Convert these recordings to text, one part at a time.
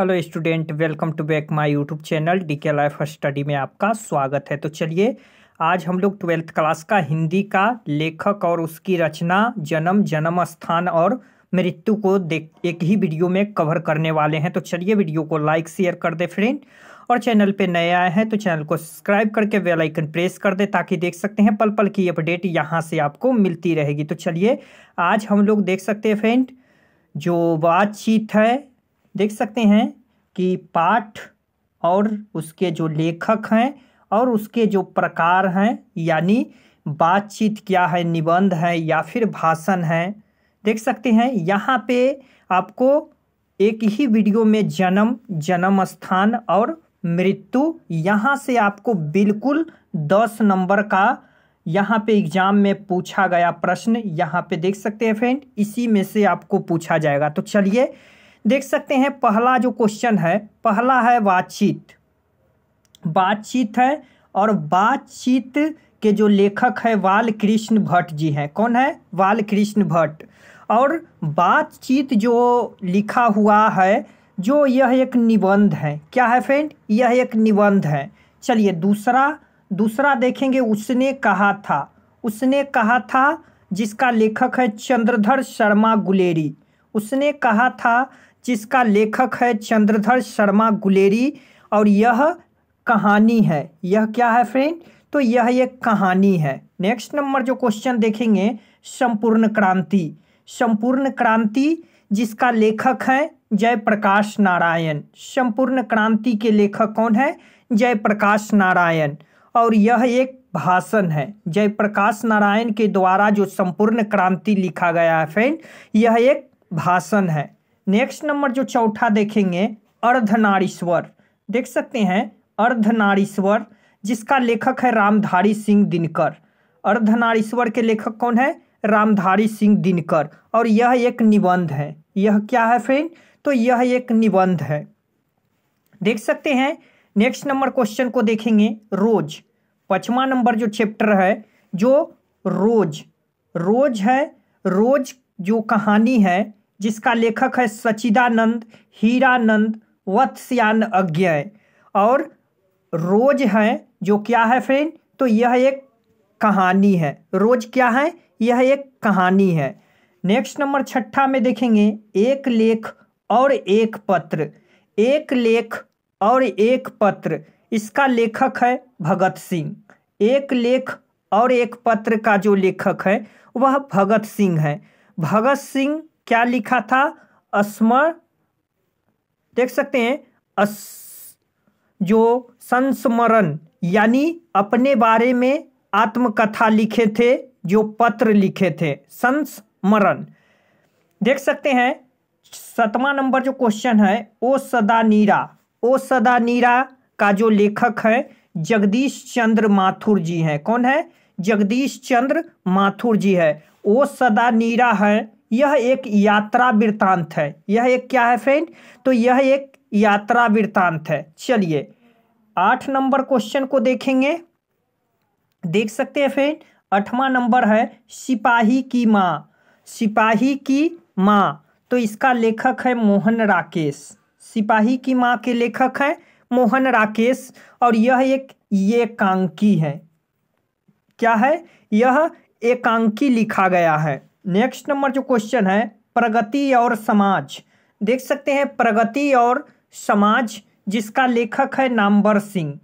hello student welcome to back my YouTube channel D K life study में आपका स्वागत है तो चलिए आज हम लोग ट्वेल्थ क्लास का हिंदी का लेखक और उसकी रचना जन्म जन्म स्थान और मृत्यु को देख एक ही वीडियो में कवर करने वाले हैं तो चलिए वीडियो को लाइक शेयर कर दे फ्रेंड और चैनल पे नए आए हैं तो चैनल को सब्सक्राइब करके वेलाइकन प्रेस कर दे ताकि देख सकते हैं पल पल की अपडेट यहाँ से आपको मिलती रहेगी तो चलिए आज हम लोग देख सकते हैं फ्रेंड जो बातचीत है देख सकते हैं कि पाठ और उसके जो लेखक हैं और उसके जो प्रकार हैं यानी बातचीत क्या है निबंध है या फिर भाषण है देख सकते हैं यहाँ पे आपको एक ही वीडियो में जन्म जन्म स्थान और मृत्यु यहाँ से आपको बिल्कुल दस नंबर का यहाँ पे एग्जाम में पूछा गया प्रश्न यहाँ पे देख सकते हैं फ्रेंड इसी में से आपको पूछा जाएगा तो चलिए देख सकते हैं पहला जो क्वेश्चन है पहला है बातचीत बातचीत है और बातचीत के जो लेखक है बाल कृष्ण भट्ट जी हैं कौन है बाल कृष्ण भट्ट और बातचीत जो लिखा हुआ है जो यह एक निबंध है क्या है फ्रेंड यह एक निबंध है चलिए दूसरा दूसरा देखेंगे उसने कहा था उसने कहा था जिसका लेखक है चंद्रधर शर्मा गुलेरी उसने कहा था जिसका लेखक है चंद्रधर शर्मा गुलेरी और यह कहानी है यह क्या है फ्रेंड तो यह एक कहानी है नेक्स्ट नंबर जो क्वेश्चन देखेंगे संपूर्ण क्रांति संपूर्ण क्रांति जिसका लेखक है जयप्रकाश नारायण संपूर्ण क्रांति के लेखक कौन है जयप्रकाश नारायण और यह एक भाषण है जयप्रकाश नारायण के द्वारा जो संपूर्ण क्रांति लिखा गया है फ्रेंड यह एक भाषण है नेक्स्ट नंबर जो चौथा देखेंगे अर्धनारीश्वर देख सकते हैं अर्धनारीश्वर जिसका लेखक है रामधारी सिंह दिनकर अर्धनारीश्वर के लेखक कौन है रामधारी सिंह दिनकर और यह एक निबंध है यह क्या है फ्रेंड तो यह एक निबंध है देख सकते हैं नेक्स्ट नंबर क्वेश्चन को देखेंगे रोज पचवा नंबर जो चैप्टर है जो रोज रोज है रोज जो कहानी है जिसका लेखक है सचिदानंद हीरानंद वत्स्यान अज्ञय और रोज हैं जो क्या है फ्रेंड तो यह एक कहानी है रोज क्या है यह एक कहानी है नेक्स्ट नंबर छठा में देखेंगे एक लेख और एक पत्र एक लेख और एक पत्र इसका लेखक है भगत सिंह एक लेख और एक पत्र का जो लेखक है वह भगत सिंह है भगत सिंह क्या लिखा था अस्मर देख सकते हैं अस जो संस्मरण यानी अपने बारे में आत्मकथा लिखे थे जो पत्र लिखे थे संस्मरण देख सकते हैं सतवा नंबर जो क्वेश्चन है ओ सदा नीरा ओ सदा नीरा का जो लेखक है जगदीश चंद्र माथुर जी हैं कौन है जगदीश चंद्र माथुर जी है ओ सदा नीरा है यह एक यात्रा वृत्तांत है यह एक क्या है फ्रेंड तो यह एक यात्रा वृत्तांत है चलिए आठ नंबर क्वेश्चन को देखेंगे देख सकते हैं फ्रेंड आठवा नंबर है सिपाही की माँ सिपाही की माँ तो इसका लेखक है मोहन राकेश सिपाही की माँ के लेखक है मोहन राकेश और यह एक एकांकी है क्या है यह एकांकी लिखा गया है नेक्स्ट नंबर जो क्वेश्चन है प्रगति और समाज देख सकते हैं प्रगति और समाज जिसका लेखक है नामबर सिंह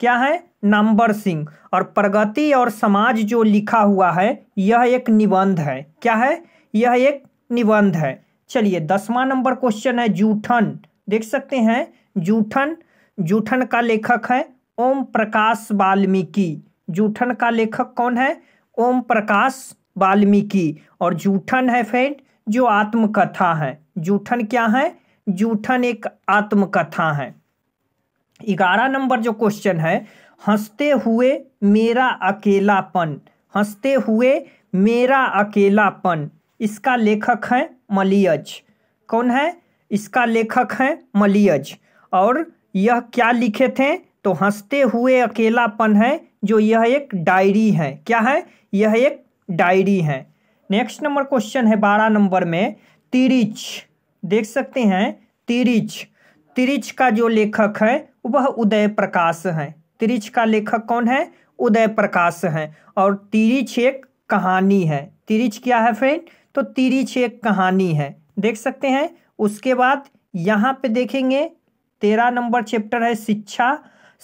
क्या है नामबर सिंह और प्रगति और समाज जो लिखा हुआ है यह एक निबंध है क्या है यह एक निबंध है चलिए दसवां नंबर क्वेश्चन है जूठन देख सकते हैं जूठन जूठन का लेखक है ओम प्रकाश वाल्मीकि जूठन का लेखक कौन है ओम प्रकाश वाल्मीकि और जूठन है फ्रेंड जो आत्मकथा है जूठन क्या है जूठन एक आत्मकथा है ग्यारह नंबर जो क्वेश्चन है हंसते हुए मेरा अकेलापन हंसते हुए मेरा अकेलापन इसका लेखक है मलियज कौन है इसका लेखक है मलियज और यह क्या लिखे थे तो हंसते हुए अकेलापन है जो यह एक डायरी है क्या है यह एक डायरी है नेक्स्ट नंबर क्वेश्चन है बारह नंबर में तिरिच देख सकते हैं तिरिच तिरिच का जो लेखक है वह उदय प्रकाश है तिरिच का लेखक कौन है उदय प्रकाश है और तिरिच एक कहानी है तिरिच क्या है फ्रेंड तो तिरिच एक कहानी है देख सकते हैं उसके बाद यहाँ पे देखेंगे तेरह नंबर चैप्टर है शिक्षा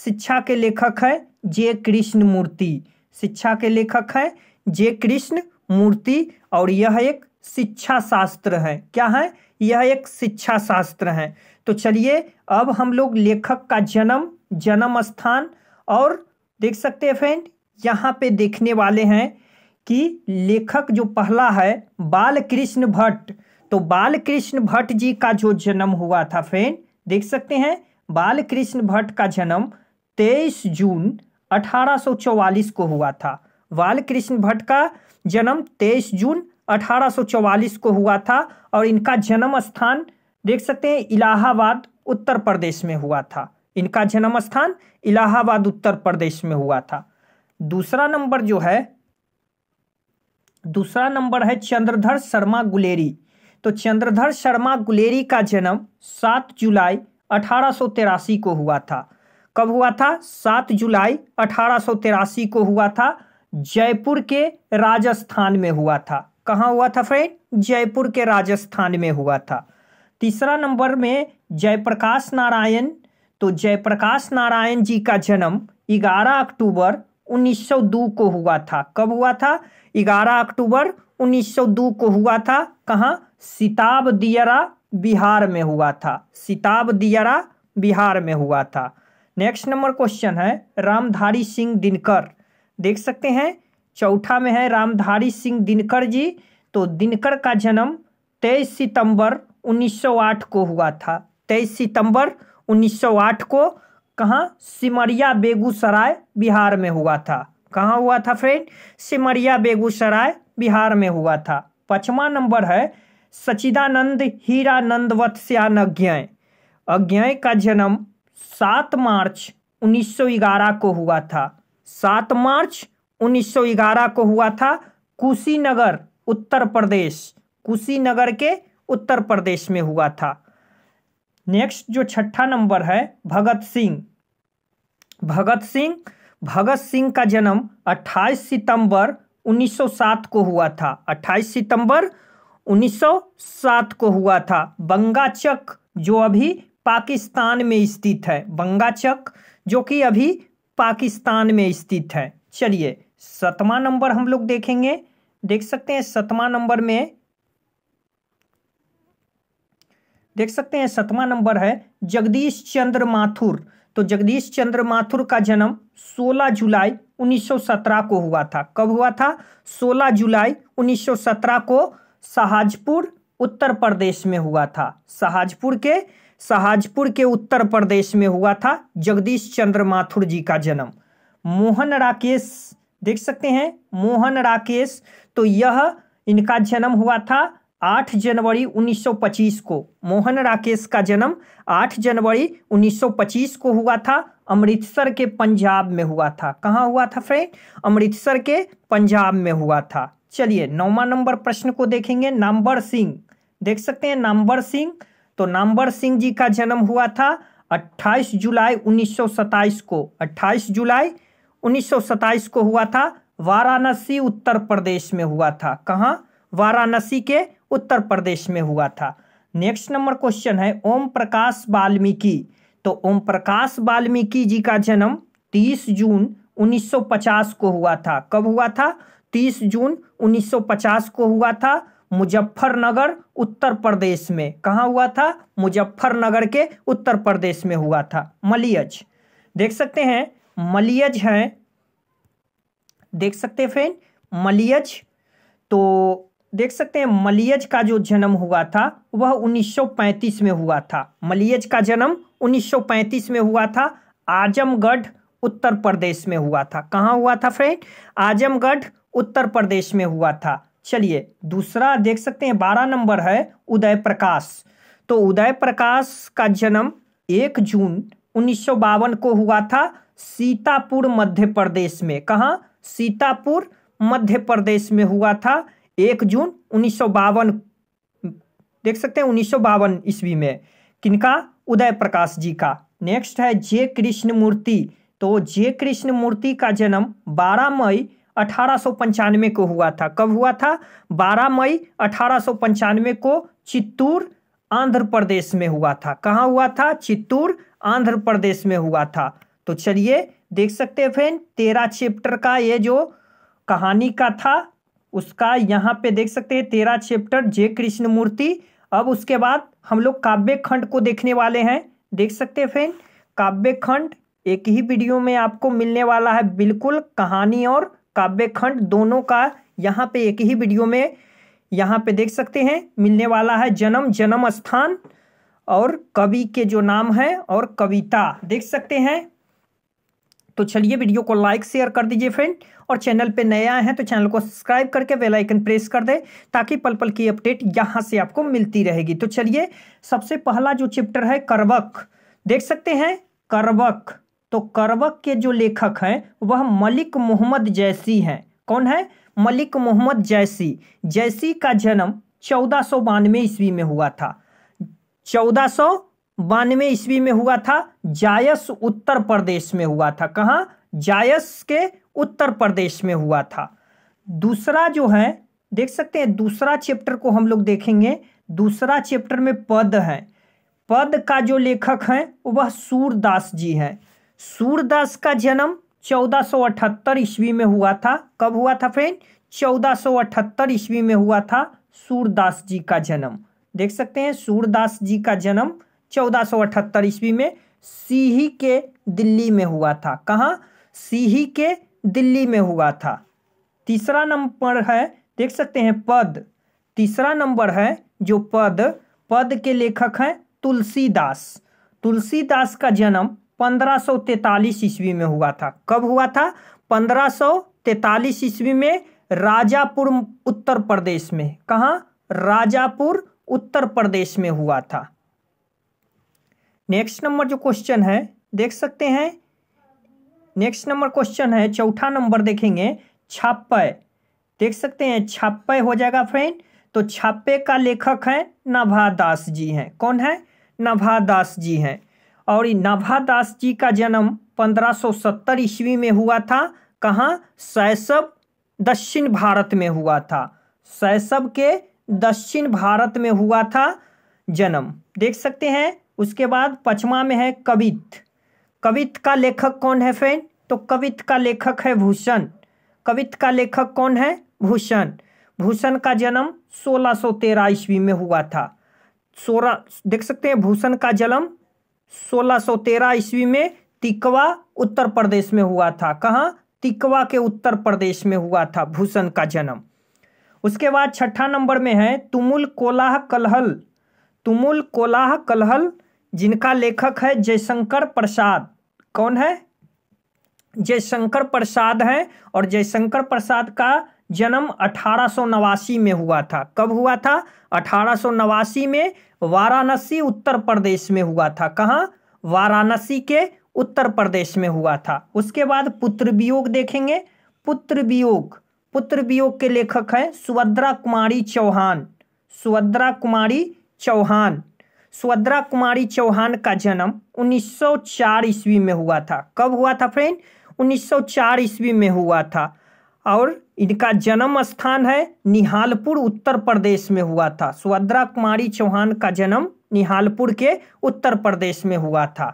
शिक्षा के लेखक है जे कृष्ण मूर्ति शिक्षा के लेखक है जे कृष्ण मूर्ति और यह एक शिक्षा शास्त्र है क्या है यह एक शिक्षा शास्त्र है तो चलिए अब हम लोग लेखक का जन्म जन्म स्थान और देख सकते हैं फ्रेंड यहाँ पे देखने वाले हैं कि लेखक जो पहला है बाल कृष्ण भट्ट तो बाल कृष्ण भट्ट जी का जो जन्म हुआ था फ्रेंड देख सकते हैं बाल कृष्ण भट्ट का जन्म 23 जून 1844 को हुआ था बालकृष्ण भट्ट का जन्म 23 जून 1844 को हुआ था और इनका जन्म स्थान देख सकते हैं इलाहाबाद उत्तर प्रदेश में हुआ था इनका जन्म स्थान इलाहाबाद उत्तर प्रदेश में हुआ था दूसरा नंबर जो है दूसरा नंबर है चंद्रधर शर्मा गुलेरी तो चंद्रधर शर्मा गुलेरी का जन्म 7 जुलाई अठारह को हुआ था कब हुआ था 7 जुलाई अठारह को हुआ था जयपुर के राजस्थान में हुआ था कहाँ हुआ था फ्रेंड जयपुर के राजस्थान में हुआ था तीसरा नंबर में जयप्रकाश नारायण तो जयप्रकाश नारायण जी का जन्म 11 अक्टूबर 1902 को हुआ था कब हुआ था 11 अक्टूबर 1902 को हुआ था कहाँ सिताब दियरा बिहार में हुआ था सिताब दियरा बिहार में हुआ था नेक्स्ट नंबर क्वेश्चन है रामधारी सिंह दिनकर देख सकते हैं चौथा में है रामधारी सिंह दिनकर जी तो दिनकर का जन्म तेईस सितंबर 1908 को हुआ था तेईस सितंबर 1908 को कहाँ सिमरिया बेगूसराय बिहार में हुआ था कहाँ हुआ था फ्रेंड सिमरिया बेगूसराय बिहार में हुआ था पचवा नंबर है सचिदानंद हीरानंदवत्स्यान अज्ञाय अज्ञय का जन्म सात मार्च 1911 को हुआ था सात मार्च 1911 को हुआ था कुशीनगर उत्तर प्रदेश कुशीनगर के उत्तर प्रदेश में हुआ था नेक्स्ट जो छठा नंबर है भगत सिंह भगत सिंह भगत सिंह का जन्म 28 सितंबर 1907 को हुआ था 28 सितंबर 1907 को हुआ था बंगाचक जो अभी पाकिस्तान में स्थित है बंगाचक जो कि अभी पाकिस्तान में स्थित है चलिए सतवा नंबर हम लोग देखेंगे देख सकते हैं सतवा नंबर में देख सकते हैं सतवा नंबर है जगदीश चंद्र माथुर तो जगदीश चंद्र माथुर का जन्म 16 जुलाई 1917 को हुआ था कब हुआ था 16 जुलाई 1917 को शाहजपुर उत्तर प्रदेश में हुआ था शाहजपुर के शाहजपुर के उत्तर प्रदेश में हुआ था जगदीश चंद्र माथुर जी का जन्म मोहन राकेश देख सकते हैं मोहन राकेश तो यह इनका जन्म हुआ था 8 जनवरी 1925 को मोहन राकेश का जन्म 8 जनवरी 1925 को हुआ था अमृतसर के पंजाब में हुआ था कहाँ हुआ था फ्रेंड अमृतसर के पंजाब में हुआ था चलिए नौवा नंबर प्रश्न को देखेंगे नाम्बर सिंह देख सकते हैं नाम्बर सिंह तो नामवर सिंह जी का जन्म हुआ था 28 जुलाई 1927 को 28 जुलाई 1927 को हुआ था वाराणसी उत्तर प्रदेश में हुआ था कहाँ वाराणसी के उत्तर प्रदेश में हुआ था नेक्स्ट नंबर क्वेश्चन है ओम प्रकाश वाल्मीकि तो ओम प्रकाश वाल्मीकि जी का जन्म 30 जून 1950 को हुआ था कब हुआ था 30 जून 1950 को हुआ था मुजफ्फरनगर उत्तर प्रदेश में कहाँ हुआ था मुजफ्फरनगर के उत्तर प्रदेश में हुआ था मलियज देख सकते हैं मलियज हैं देख सकते हैं फ्रेंड मलियज तो देख सकते हैं मलियज का जो जन्म हुआ था वह 1935 में हुआ था मलियज का जन्म 1935 में हुआ था आजमगढ़ उत्तर प्रदेश में हुआ था कहाँ हुआ था फ्रेंड आजमगढ़ उत्तर प्रदेश में हुआ था चलिए दूसरा देख सकते हैं बारह नंबर है उदय प्रकाश तो उदय प्रकाश का जन्म एक जून उन्नीस को हुआ था सीतापुर मध्य प्रदेश में कहा सीतापुर मध्य प्रदेश में हुआ था एक जून उन्नीस देख सकते हैं उन्नीस सौ ईस्वी में किनका उदय प्रकाश जी का नेक्स्ट है जे कृष्ण मूर्ति तो जे कृष्ण मूर्ति का जन्म 12 मई अठारह को हुआ था कब हुआ था 12 मई अठारह को चित्तूर आंध्र प्रदेश में हुआ था कहाँ हुआ था चित्तूर आंध्र प्रदेश में हुआ था तो चलिए देख सकते हैं फ्रेंड तेरा चैप्टर का ये जो कहानी का था उसका यहाँ पे देख सकते हैं तेरा चैप्टर जय कृष्ण मूर्ति अब उसके बाद हम लोग काव्य खंड को देखने वाले हैं देख सकते हैं फ्रेंड काव्य खंड एक ही वीडियो में आपको मिलने वाला है बिल्कुल कहानी और काव्य खंड दोनों का यहाँ पे एक ही वीडियो में यहाँ पे देख सकते हैं मिलने वाला है जन्म जन्म स्थान और कवि के जो नाम है और कविता देख सकते हैं तो चलिए वीडियो को लाइक शेयर कर दीजिए फ्रेंड और चैनल पे नए आए हैं तो चैनल को सब्सक्राइब करके बेल आइकन प्रेस कर दें ताकि पल पल की अपडेट यहाँ से आपको मिलती रहेगी तो चलिए सबसे पहला जो चैप्टर है करवक देख सकते हैं करवक तो करवक के जो लेखक हैं वह मलिक मोहम्मद जैसी हैं कौन है मलिक मोहम्मद जैसी जैसी का जन्म चौदह सौ बानवे ईस्वी में हुआ था चौदह सौ बानवे ईस्वी में हुआ था जायस उत्तर प्रदेश में हुआ था कहाँ जायस के उत्तर प्रदेश में हुआ था दूसरा जो है देख सकते हैं दूसरा चैप्टर को हम लोग देखेंगे दूसरा चैप्टर में पद है पद का जो लेखक हैं वह सूरदास जी हैं सूरदास का जन्म 1478 ईस्वी में हुआ था कब हुआ था फ्रेंड 1478 ईस्वी में हुआ था सूरदास जी का जन्म देख सकते हैं सूरदास जी का जन्म 1478 ईस्वी में सीही के दिल्ली में हुआ था कहाँ सीही के दिल्ली में हुआ था तीसरा नंबर है देख सकते हैं पद तीसरा नंबर है जो पद पद के लेखक हैं तुलसीदास तुलसीदास का जन्म पंद्रह ईस्वी में हुआ था कब हुआ था पंद्रह ईस्वी में राजापुर उत्तर प्रदेश में कहा राजापुर उत्तर प्रदेश में हुआ था नेक्स्ट नंबर जो क्वेश्चन है देख सकते हैं नेक्स्ट नंबर क्वेश्चन है चौथा नंबर देखेंगे छापे देख सकते हैं छाप्पय हो जाएगा फ्रेंड तो छापे का लेखक है नभादास जी हैं कौन है नभादास जी हैं और नभादास जी का जन्म 1570 ईस्वी में हुआ था कहाँ सैसब दक्षिण भारत में हुआ था सैसब के दक्षिण भारत में हुआ था जन्म देख सकते हैं उसके बाद पचमा में है कवित कवित का लेखक कौन है फ्रेंड तो कवित का लेखक है भूषण कवित का लेखक कौन है भूषण भूषण का जन्म 1613 ईस्वी में हुआ था सोलह देख सकते हैं भूषण का जन्म 1613 ईस्वी में तिकवा उत्तर प्रदेश में हुआ था कहाँ तिकवा के उत्तर प्रदेश में हुआ था भूषण का जन्म उसके बाद छठा नंबर में है तुमुल कोलाह कलहल तुमुल कोलाह कलहल जिनका लेखक है जयशंकर प्रसाद कौन है जयशंकर प्रसाद हैं और जयशंकर प्रसाद का जन्म अठारह में हुआ था कब हुआ था अठारह में वाराणसी उत्तर प्रदेश में हुआ था कहाँ वाराणसी के उत्तर प्रदेश में हुआ था उसके बाद पुत्र वियोग देखेंगे पुत्र वियोग पुत्र वियोग के लेखक हैं सुभद्रा कुमारी चौहान सुभद्रा कुमारी चौहान सुभद्रा कुमारी चौहान का जन्म 1904 ईस्वी में हुआ था कब हुआ था फ्रेंड 1904 ईस्वी में हुआ था और इनका जन्म स्थान है निहालपुर उत्तर प्रदेश में हुआ था सुभद्रा कुमारी चौहान का जन्म निहालपुर के उत्तर प्रदेश में हुआ था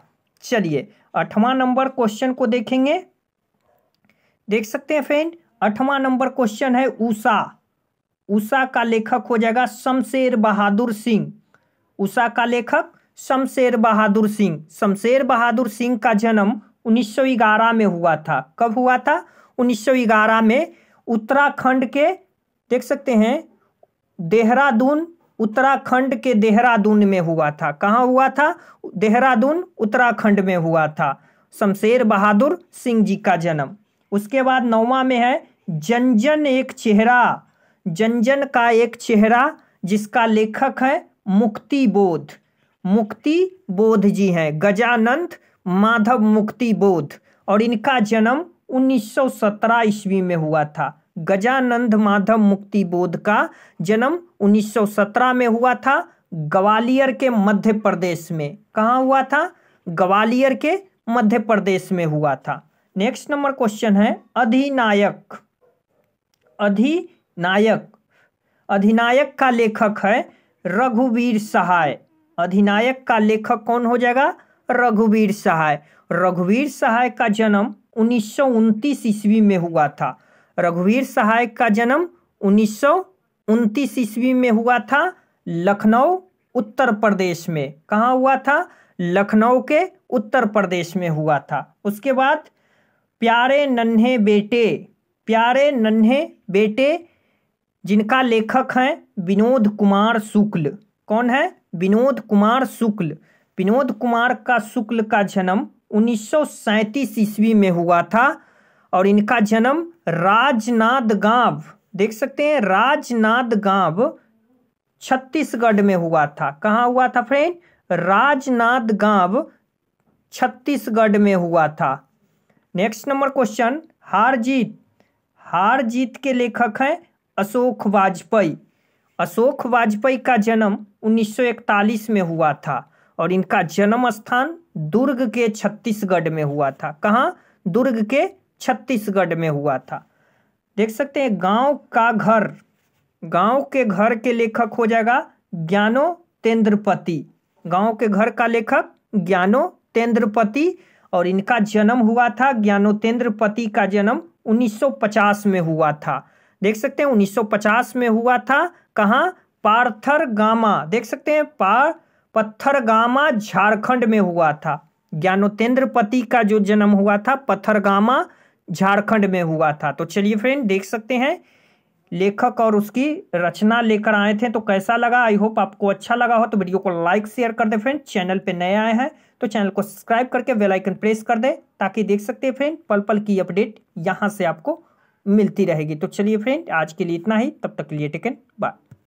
चलिए अठवा नंबर क्वेश्चन को देखेंगे देख सकते हैं फ्रेंड अठवा नंबर क्वेश्चन है उषा उषा का लेखक हो जाएगा शमशेर बहादुर सिंह उषा का लेखक शमशेर बहादुर सिंह शमशेर बहादुर सिंह का जन्म 1911 में हुआ था कब हुआ था 1911 में उत्तराखंड के देख सकते हैं देहरादून उत्तराखंड के देहरादून में हुआ था कहाँ हुआ था देहरादून उत्तराखंड में हुआ था शमशेर बहादुर सिंह जी का जन्म उसके बाद नौवा में है जनजन एक चेहरा जनजन का एक चेहरा जिसका लेखक है मुक्ति बोध मुक्ति बोध जी हैं गजानंद माधव मुक्ति बोध और इनका जन्म 1917 ईस्वी में हुआ था गजानंद माधव मुक्ति बोध का जन्म 1917 में हुआ था ग्वालियर के मध्य प्रदेश में कहाँ हुआ था ग्वालियर के मध्य प्रदेश में हुआ था नेक्स्ट नंबर क्वेश्चन है अधिनायक अधिनायक अधिनायक का लेखक है रघुवीर सहाय अधिनायक का लेखक कौन हो जाएगा रघुवीर सहाय रघुवीर सहाय का जन्म उन्नीस ईस्वी में हुआ था रघुवीर सहायक का जन्म उन्नीस ईस्वी में हुआ था लखनऊ उत्तर प्रदेश में कहाँ हुआ था लखनऊ के उत्तर प्रदेश में हुआ था उसके बाद प्यारे नन्हे बेटे प्यारे नन्हे बेटे जिनका लेखक हैं विनोद कुमार शुक्ल कौन है विनोद कुमार शुक्ल विनोद कुमार का शुक्ल का जन्म 1937 ईस्वी में हुआ था और इनका जन्म राजनाद गांव देख सकते हैं राजनाद गांव छत्तीसगढ़ में हुआ था कहाँ हुआ था फ्रेंड राजनाद गांव छत्तीसगढ़ में हुआ था नेक्स्ट नंबर क्वेश्चन हार जीत हार जीत के लेखक हैं अशोक वाजपेयी अशोक वाजपेयी का जन्म 1941 में हुआ था और इनका जन्म स्थान दुर्ग के छत्तीसगढ़ में हुआ था कहाँ दुर्ग के छत्तीसगढ़ में हुआ था देख सकते हैं गांव का घर गांव के घर के लेखक हो जाएगा ज्ञानो तेंद्रपति गांव के घर का लेखक ज्ञानो तेंद्रपति और इनका जन्म हुआ था ज्ञानो तेंद्रपति का जन्म 1950 में हुआ था देख सकते हैं 1950 में हुआ था कहाँ पार्थर गामा देख सकते हैं पार पत्थरगामा झारखंड में हुआ था पति का जो जन्म हुआ था पत्थरगामा झारखंड में हुआ था तो चलिए फ्रेंड देख सकते हैं लेखक और उसकी रचना लेकर आए थे तो कैसा लगा आई होप आपको अच्छा लगा हो तो वीडियो को लाइक शेयर कर दे फ्रेंड चैनल पे नए आए हैं तो चैनल को सब्सक्राइब करके बेल आइकन प्रेस कर दे ताकि देख सकते हैं फ्रेंड पल पल की अपडेट यहाँ से आपको मिलती रहेगी तो चलिए फ्रेंड आज के लिए इतना ही तब तक लिए टेकन बाय